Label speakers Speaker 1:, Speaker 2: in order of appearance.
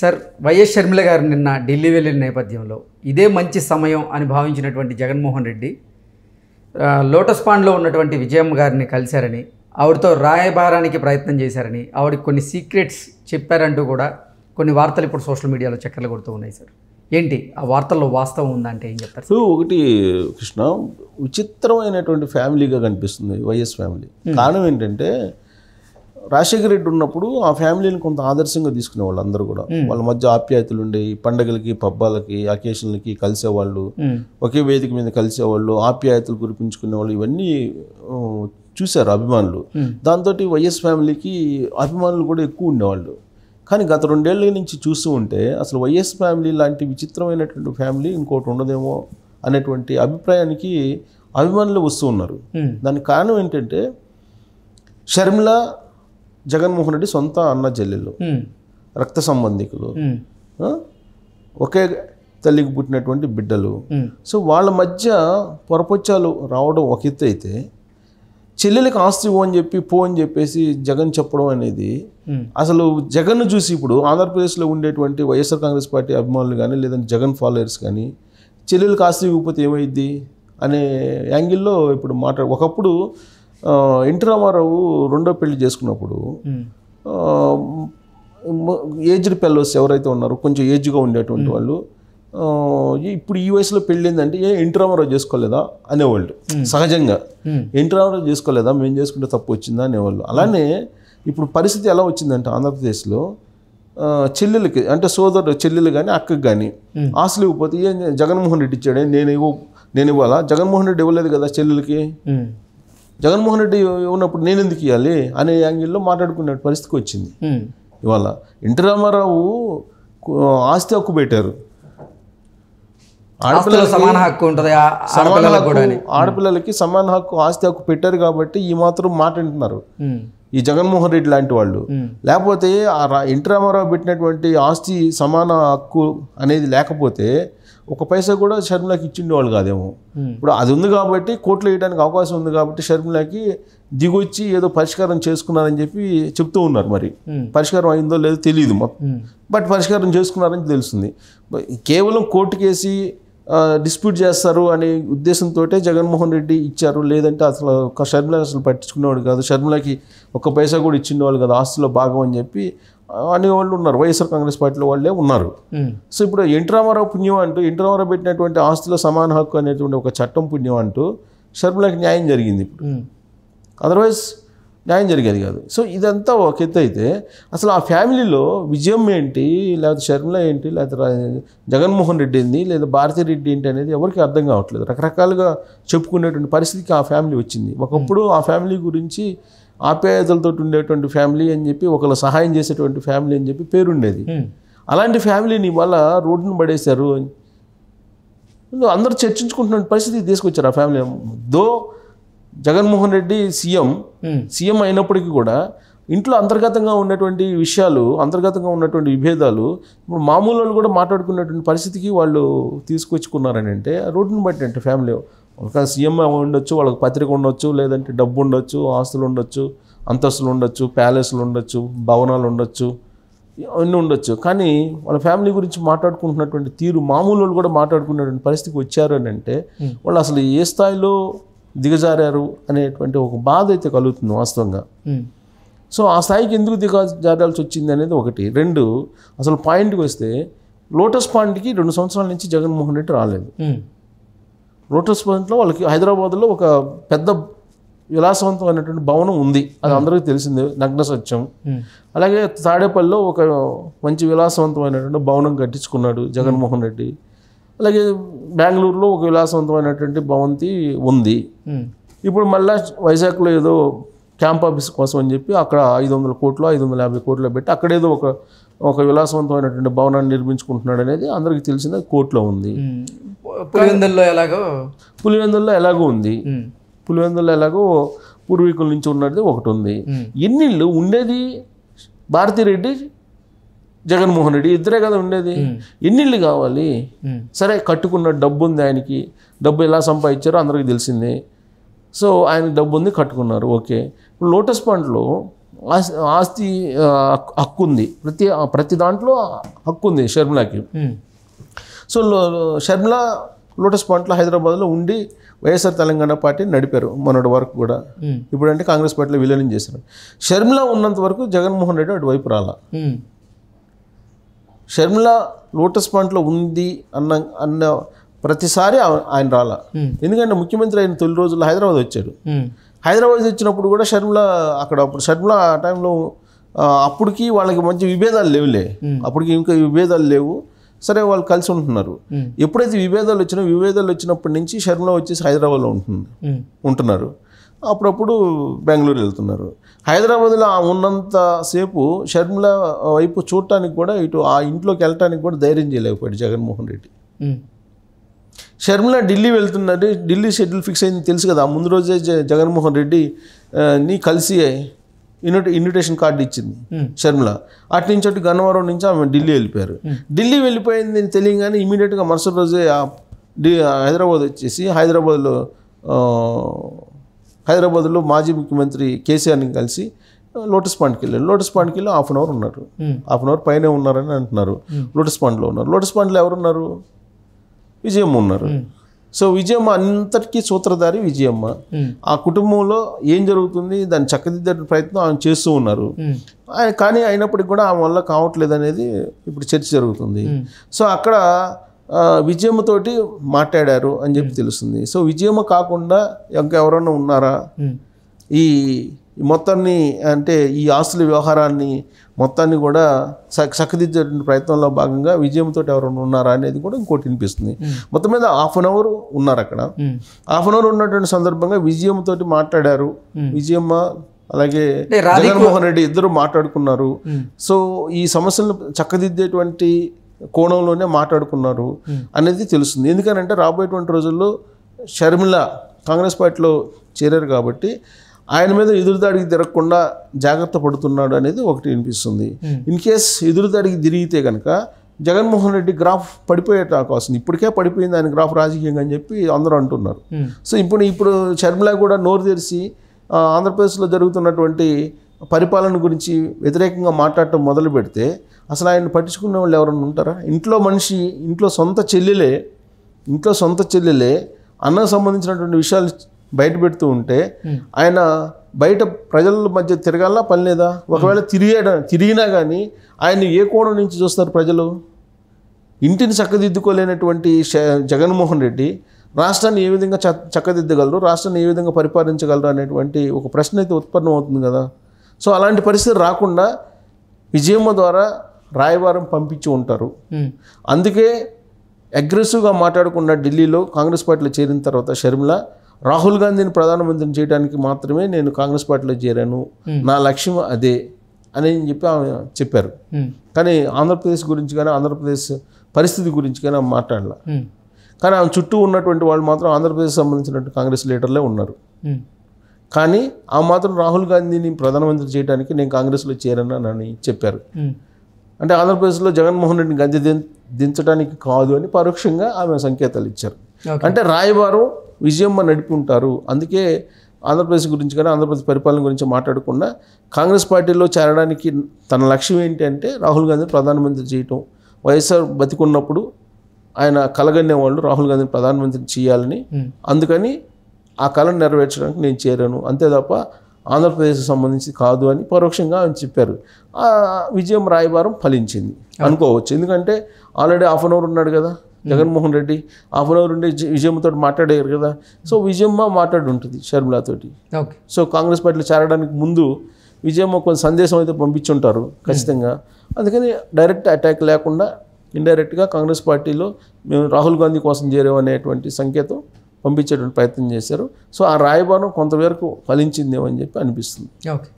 Speaker 1: Sir YS Sharmila గారు నిన్న ఢిల్లీ వెళ్ళిన నేపథ్యంలో ఇదే మంచి సమయం అని భావించినటువంటి జగన్మోహన్ రెడ్డి లోటస్ పాండ్లో ఉన్నటువంటి విజయమ్మ గారిని కలిశారని ఆవిడతో రాయబారానికి ప్రయత్నం చేశారని ఆవిడకి కొన్ని సీక్రెట్స్ చెప్పారంటూ కూడా కొన్ని వార్తలు ఇప్పుడు సోషల్ మీడియాలో చక్కర్లు కొడుతూ ఉన్నాయి సార్ ఏంటి ఆ వార్తల్లో వాస్తవం ఉందా అంటే ఏం చెప్తారు
Speaker 2: సో ఒకటి కృష్ణ విచిత్రమైనటువంటి ఫ్యామిలీగా కనిపిస్తుంది వైఎస్ ఫ్యామిలీ కారణం ఏంటంటే రాజశేఖర రెడ్డి ఉన్నప్పుడు ఆ ఫ్యామిలీని కొంత ఆదర్శంగా తీసుకునే వాళ్ళు అందరూ కూడా వాళ్ళ మధ్య ఆప్యాయతలు ఉండేవి పండగలకి పబ్బాలకి అకేషన్లకి కలిసేవాళ్ళు ఒకే వేదిక మీద కలిసేవాళ్ళు ఆప్యాయతలు వాళ్ళు ఇవన్నీ చూశారు అభిమానులు దాంతో వైఎస్ ఫ్యామిలీకి అభిమానులు కూడా ఎక్కువ ఉండేవాళ్ళు కానీ గత రెండేళ్ల నుంచి చూస్తూ ఉంటే అసలు వైఎస్ ఫ్యామిలీ లాంటి విచిత్రమైనటువంటి ఫ్యామిలీ ఇంకోటి ఉండదేమో అనేటువంటి అభిప్రాయానికి అభిమానులు వస్తూ ఉన్నారు దానికి కారణం ఏంటంటే షర్మిల జగన్మోహన్ రెడ్డి సొంత అన్న జల్లెలు రక్త సంబంధికులు ఒకే తల్లికి పుట్టినటువంటి బిడ్డలు సో వాళ్ళ మధ్య పొరపచ్చాలు రావడం ఒక ఎత్తు అయితే చెల్లెలకి ఆస్తి అని చెప్పి పో అని చెప్పేసి జగన్ చెప్పడం అనేది అసలు జగన్ చూసి ఇప్పుడు ఆంధ్రప్రదేశ్లో ఉండేటువంటి వైఎస్ఆర్ కాంగ్రెస్ పార్టీ అభిమానులు కానీ లేదంటే జగన్ ఫాలోయర్స్ కానీ చెల్లెలకు ఆస్తి ఇవ్వకపోతే ఏమైద్ది అనే యాంగిల్లో ఇప్పుడు మాట్లాడు ఒకప్పుడు ఎన్టీ రామారావు రెండో పెళ్లి చేసుకున్నప్పుడు ఏజ్డ్ పిల్లర్స్ ఎవరైతే ఉన్నారో కొంచెం ఏజ్గా ఉండేటువంటి వాళ్ళు ఇప్పుడు ఈ వయసులో పెళ్ళిందంటే ఏ ఎన్టీ రామారావు చేసుకోలేదా అనేవాళ్ళు సహజంగా ఎన్టీ రామారావు చేసుకోలేదా మేము చేసుకుంటే తప్పు వచ్చిందా అనేవాళ్ళు అలానే ఇప్పుడు పరిస్థితి ఎలా వచ్చిందంటే ఆంధ్రప్రదేశ్లో చెల్లెలకి అంటే సోదరుడు చెల్లెలు కానీ అక్కకు కానీ ఆశలు ఇవ్వకపోతే ఏం జగన్మోహన్ రెడ్డి ఇచ్చాడే నేను ఇవ్వ నేను ఇవ్వాలా జగన్మోహన్ రెడ్డి ఇవ్వలేదు కదా చెల్లెలకి జగన్మోహన్ రెడ్డి ఉన్నప్పుడు నేను ఎందుకు ఇవ్వాలి అనే యాంగిల్లో మాట్లాడుకునే పరిస్థితికి వచ్చింది ఇవాళ ఎన్టీ రామారావు ఆస్తి హక్కు పెట్టారు ఆడపిల్లల సమాన హక్కు సమాన హక్కు ఆడపిల్లలకి సమాన హక్కు ఆస్తి హక్కు పెట్టారు కాబట్టి ఈ మాత్రం మాట వింటున్నారు ఈ జగన్మోహన్ రెడ్డి లాంటి వాళ్ళు లేకపోతే ఆ ఇంటర్ రామారావు పెట్టినటువంటి ఆస్తి సమాన హక్కు అనేది లేకపోతే ఒక పైసా కూడా షర్మిలాకి ఇచ్చిండేవాళ్ళు కాదేమో ఇప్పుడు అది ఉంది కాబట్టి కోర్టులో వేయడానికి అవకాశం ఉంది కాబట్టి షర్మిలాకి దిగొచ్చి ఏదో పరిష్కారం చేసుకున్నారని చెప్పి చెప్తూ ఉన్నారు మరి పరిష్కారం అయిందో లేదో తెలియదు బట్ పరిష్కారం చేసుకున్నారని తెలుస్తుంది కేవలం కోర్టు కేసి డిస్ప్యూట్ చేస్తారు అనే ఉద్దేశంతో జగన్మోహన్ రెడ్డి ఇచ్చారు లేదంటే అసలు ఒక షర్మిలని అసలు పట్టించుకునేవాడు కాదు షర్మిలకి ఒక పైసా కూడా ఇచ్చిండేవాళ్ళు కదా ఆస్తిలో భాగం అని చెప్పి అనేవాళ్ళు ఉన్నారు వైఎస్ఆర్ కాంగ్రెస్ పార్టీలో వాళ్ళే ఉన్నారు సో ఇప్పుడు ఎన్టీ పుణ్యం అంటూ ఎన్టీ పెట్టినటువంటి ఆస్తుల సమాన హక్కు అనేటువంటి ఒక చట్టం పుణ్యం అంటూ షర్మిలకి న్యాయం జరిగింది ఇప్పుడు అదర్వైజ్ న్యాయం జరిగేది కాదు సో ఇదంతా ఒక ఎత్తు అయితే అసలు ఆ ఫ్యామిలీలో విజయం ఏంటి లేకపోతే శర్మిల ఏంటి లేకపోతే జగన్మోహన్ రెడ్డి ఏంది లేదా భారతీ రెడ్డి ఏంటి అనేది ఎవరికి అర్థం కావట్లేదు రకరకాలుగా చెప్పుకునేటువంటి పరిస్థితికి ఆ ఫ్యామిలీ వచ్చింది ఒకప్పుడు ఆ ఫ్యామిలీ గురించి ఆప్యాయతలతో ఉండేటువంటి ఫ్యామిలీ అని చెప్పి ఒకళ్ళు సహాయం చేసేటువంటి ఫ్యామిలీ అని చెప్పి పేరుండేది అలాంటి ఫ్యామిలీని ఇవాళ రోడ్డును పడేశారు అందరూ చర్చించుకుంటున్న పరిస్థితి తీసుకొచ్చారు ఆ ఫ్యామిలీ దో జగన్మోహన్ రెడ్డి సీఎం సీఎం అయినప్పటికీ కూడా ఇంట్లో అంతర్గతంగా ఉన్నటువంటి విషయాలు అంతర్గతంగా ఉన్నటువంటి విభేదాలు ఇప్పుడు మామూలు వాళ్ళు కూడా మాట్లాడుకున్నటువంటి పరిస్థితికి వాళ్ళు తీసుకొచ్చుకున్నారని అంటే రోడ్డును బట్టి అంటే ఫ్యామిలీ ఒక సీఎం ఉండొచ్చు వాళ్ళకి పత్రిక ఉండొచ్చు లేదంటే డబ్బు ఉండొచ్చు ఆస్తులు ఉండొచ్చు అంతస్తులు ఉండొచ్చు ప్యాలెస్లు ఉండొచ్చు భవనాలు ఉండొచ్చు అన్నీ ఉండొచ్చు కానీ వాళ్ళ ఫ్యామిలీ గురించి మాట్లాడుకుంటున్నటువంటి తీరు మామూలు వాళ్ళు కూడా మాట్లాడుకునేటువంటి పరిస్థితికి వచ్చారు అని అంటే వాళ్ళు అసలు ఏ స్థాయిలో దిగజారారు అనేటువంటి ఒక బాధ అయితే కలుగుతుంది వాస్తవంగా సో ఆ స్థాయికి ఎందుకు దిగజారాల్సి వచ్చింది అనేది ఒకటి రెండు అసలు పాయింట్కి వస్తే లోటస్ పాయింట్కి రెండు సంవత్సరాల నుంచి జగన్మోహన్ రెడ్డి రాలేదు లోటస్ పాయింట్లో వాళ్ళకి హైదరాబాద్లో ఒక పెద్ద విలాసవంతమైనటువంటి భవనం ఉంది అది అందరికీ తెలిసిందే నగ్న సత్యం అలాగే తాడేపల్లిలో ఒక మంచి విలాసవంతమైనటువంటి భవనం కట్టించుకున్నాడు జగన్మోహన్ రెడ్డి అలాగే బెంగళూరులో ఒక విలాసవంతమైనటువంటి భవంతి ఉంది ఇప్పుడు మళ్ళీ వైజాగ్లో ఏదో క్యాంప్ ఆఫీస్ కోసం అని చెప్పి అక్కడ ఐదు వందల కోట్లు ఐదు వందల యాభై కోట్లు పెట్టి అక్కడేదో ఒక ఒక విలాసవంతమైనటువంటి భవనాన్ని నిర్మించుకుంటున్నాడు అనేది అందరికి తెలిసింది కోర్టులో ఉంది పులివెందుల్లో ఎలాగో పులివెందుల్లో ఎలాగో ఉంది పులివెందుల్లో ఎలాగో పూర్వీకుల నుంచి ఉన్నది ఒకటి ఉంది ఎన్నిళ్ళు ఉండేది భారతిరెడ్డి జగన్మోహన్ రెడ్డి ఇద్దరే కదా ఉండేది ఎన్నిళ్ళు కావాలి సరే కట్టుకున్న డబ్బు ఉంది ఆయనకి డబ్బు ఎలా సంపాదించారో అందరికీ తెలిసిందే సో ఆయన డబ్బు ఉంది కట్టుకున్నారు ఓకే ఇప్పుడు లోటస్ పాయింట్లో ఆస్తి హక్కు ఉంది ప్రతి ప్రతి దాంట్లో హక్కు ఉంది షర్మిలాకి సో షర్మిల లోటస్ పాయింట్లో హైదరాబాద్లో ఉండి వైఎస్ఆర్ తెలంగాణ పార్టీ నడిపారు మొన్నటి వరకు కూడా ఇప్పుడంటే కాంగ్రెస్ పార్టీలో విలీనం చేశారు షర్మిల ఉన్నంత వరకు జగన్మోహన్ రెడ్డి అటువైపు రాలా షర్మిల లోటస్ పాయింట్లో ఉంది అన్న అన్న ప్రతిసారి ఆయన రాలా ఎందుకంటే ముఖ్యమంత్రి ఆయన తొలి రోజుల్లో హైదరాబాద్ వచ్చాడు హైదరాబాద్ వచ్చినప్పుడు కూడా షర్మిల అక్కడ అప్పుడు షర్మిల ఆ టైంలో అప్పటికి వాళ్ళకి మంచి విభేదాలు లేవులే అప్పటికి ఇంకా విభేదాలు లేవు సరే వాళ్ళు కలిసి ఉంటున్నారు ఎప్పుడైతే విభేదాలు వచ్చినా విభేదాలు వచ్చినప్పటి నుంచి షర్మిల వచ్చేసి హైదరాబాద్లో ఉంటుంది ఉంటున్నారు అప్పుడప్పుడు బెంగళూరు వెళ్తున్నారు హైదరాబాద్లో ఉన్నంత సేపు షర్మిల వైపు చూడటానికి కూడా ఇటు ఆ ఇంట్లోకి వెళ్ళటానికి కూడా ధైర్యం చేయలేకపోయాడు జగన్మోహన్ రెడ్డి షర్మిల ఢిల్లీ వెళ్తున్నది ఢిల్లీ షెడ్యూల్ ఫిక్స్ అయింది తెలుసు కదా ముందు రోజే జగన్మోహన్ రెడ్డి నీ కలిసి ఇన్విట ఇన్విటేషన్ కార్డు ఇచ్చింది షర్మిల అటు నుంచి అటు గన్నవరం నుంచి ఆమె ఢిల్లీ వెళ్ళిపోయారు ఢిల్లీ వెళ్ళిపోయింది తెలియగానే ఇమీడియట్గా మరుసటి రోజే హైదరాబాద్ వచ్చేసి హైదరాబాద్లో హైదరాబాద్లో మాజీ ముఖ్యమంత్రి కేసీఆర్ని కలిసి లోటస్ పాండ్కి వెళ్ళారు లోటస్ పాండ్కి వెళ్ళి హాఫ్ అన్ అవర్ ఉన్నారు హాఫ్ అన్ అవర్ పైన ఉన్నారని అంటున్నారు లోటస్ పాండ్లో ఉన్నారు లోటస్ పాండ్లో ఎవరున్నారు విజయమ్మ ఉన్నారు సో విజయమ్మ అంతటికీ సూత్రధారి విజయమ్మ ఆ కుటుంబంలో ఏం జరుగుతుంది దాన్ని చక్కదిద్దే ప్రయత్నం ఆమె చేస్తూ ఉన్నారు కానీ అయినప్పటికీ కూడా ఆమె వల్ల కావట్లేదు అనేది ఇప్పుడు చర్చ జరుగుతుంది సో అక్కడ విజయమ్మతోటి మాట్లాడారు అని చెప్పి తెలుస్తుంది సో విజయమ్మ కాకుండా ఇంకా ఎవరైనా ఉన్నారా ఈ మొత్తాన్ని అంటే ఈ ఆస్తుల వ్యవహారాన్ని మొత్తాన్ని కూడా చక్కదిద్దే ప్రయత్నంలో భాగంగా విజయంతో ఎవరైనా ఉన్నారా అనేది కూడా ఇంకోటి వినిపిస్తుంది మొత్తం మీద హాఫ్ అన్ అవర్ ఉన్నారు అక్కడ హాఫ్ అన్ అవర్ ఉన్నటువంటి సందర్భంగా విజయంతో మాట్లాడారు విజయమ్మ అలాగే జగన్మోహన్ రెడ్డి ఇద్దరు మాట్లాడుకున్నారు సో ఈ సమస్యలను చక్కదిద్దేటువంటి కోణంలోనే మాట్లాడుకున్నారు hmm. అనేది తెలుస్తుంది ఎందుకనంటే రాబోయేటువంటి రోజుల్లో షర్మిల కాంగ్రెస్ పార్టీలో చేరారు కాబట్టి ఆయన మీద ఎదురుదాడికి తిరగకుండా జాగ్రత్త పడుతున్నాడు అనేది ఒకటి వినిపిస్తుంది hmm. ఇన్ కేస్ ఎదురుదాడికి తిరిగితే కనుక జగన్మోహన్ రెడ్డి గ్రాఫ్ పడిపోయే అవకాశం ఇప్పటికే పడిపోయింది ఆయన గ్రాఫ్ రాజకీయంగా అని చెప్పి అందరూ అంటున్నారు hmm. సో ఇప్పుడు ఇప్పుడు షర్మిల కూడా నోరు తెరిచి ఆంధ్రప్రదేశ్లో జరుగుతున్నటువంటి పరిపాలన గురించి వ్యతిరేకంగా మాట్లాడటం మొదలు పెడితే అసలు ఆయన పట్టించుకున్న వాళ్ళు ఎవరన్నా ఉంటారా ఇంట్లో మనిషి ఇంట్లో సొంత చెల్లెలే ఇంట్లో సొంత చెల్లెలే అన్న సంబంధించినటువంటి విషయాలు బయట పెడుతూ ఉంటే ఆయన బయట ప్రజల మధ్య తిరగాలా పని లేదా ఒకవేళ తిరిగా తిరిగినా కానీ ఆయన ఏ కోణం నుంచి చూస్తారు ప్రజలు ఇంటిని చక్కదిద్దుకోలేనటువంటి జగన్మోహన్ రెడ్డి రాష్ట్రాన్ని ఏ విధంగా చక్కదిద్దగలరు రాష్ట్రాన్ని ఏ విధంగా పరిపాలించగలరు అనేటువంటి ఒక ప్రశ్న అయితే ఉత్పన్నం అవుతుంది కదా సో అలాంటి పరిస్థితి రాకుండా విజయమ్మ ద్వారా రాయవారం పంపించి ఉంటారు అందుకే అగ్రెసివ్గా మాట్లాడకుండా ఢిల్లీలో కాంగ్రెస్ పార్టీలో చేరిన తర్వాత షర్మిల రాహుల్ గాంధీని ప్రధానమంత్రిని చేయడానికి మాత్రమే నేను కాంగ్రెస్ పార్టీలో చేరాను నా లక్ష్యం అదే అని చెప్పి ఆమె చెప్పారు కానీ ఆంధ్రప్రదేశ్ గురించి కానీ ఆంధ్రప్రదేశ్ పరిస్థితి గురించి కానీ ఆమె మాట్లాడాల కానీ ఆమె చుట్టూ ఉన్నటువంటి వాళ్ళు మాత్రం ఆంధ్రప్రదేశ్ సంబంధించినటువంటి కాంగ్రెస్ లీడర్లే ఉన్నారు కానీ ఆ మాత్రం రాహుల్ గాంధీని ప్రధానమంత్రి చేయడానికి నేను కాంగ్రెస్లో అని చెప్పారు అంటే ఆంధ్రప్రదేశ్లో జగన్మోహన్ రెడ్డిని గద్దె దించడానికి కాదు అని పరోక్షంగా ఆమె సంకేతాలు ఇచ్చారు
Speaker 1: అంటే రాయబారం
Speaker 2: విజయమ్మ నడిపి ఉంటారు అందుకే ఆంధ్రప్రదేశ్ గురించి కానీ ఆంధ్రప్రదేశ్ పరిపాలన గురించి మాట్లాడకుండా కాంగ్రెస్ పార్టీలో చేరడానికి తన లక్ష్యం ఏంటి అంటే రాహుల్ గాంధీని ప్రధానమంత్రి చేయటం వైఎస్ఆర్ బతికున్నప్పుడు ఆయన కలగనే వాళ్ళు రాహుల్ గాంధీని ప్రధానమంత్రి చేయాలని అందుకని ఆ కళను నెరవేర్చడానికి నేను చేరాను అంతే తప్ప ఆంధ్రప్రదేశ్ సంబంధించి కాదు అని పరోక్షంగా ఆయన చెప్పారు ఆ విజయం రాయబారం ఫలించింది అనుకోవచ్చు ఎందుకంటే ఆల్రెడీ హాఫ్ అన్ అవర్ ఉన్నాడు కదా Jaganmohan Reddy half an hour ఉండి విజయమ్మతో మాట్లాడారు కదా సో విజయమ్మ మాట్లాడి ఉంటుంది షర్మిలాతోటి సో కాంగ్రెస్ పార్టీలో చేరడానికి ముందు విజయమ్మ కొంత సందేశం అయితే పంపించుంటారు ఖచ్చితంగా అందుకని డైరెక్ట్ అటాక్ లేకుండా ఇండైరెక్ట్గా కాంగ్రెస్ పార్టీలో మేము రాహుల్ గాంధీ కోసం చేరేమనేటువంటి సంకేతం పంపించేటువంటి ప్రయత్నం చేశారు సో ఆ రాయబారం కొంతవరకు ఫలించిందేమో అని చెప్పి అనిపిస్తుంది ఓకే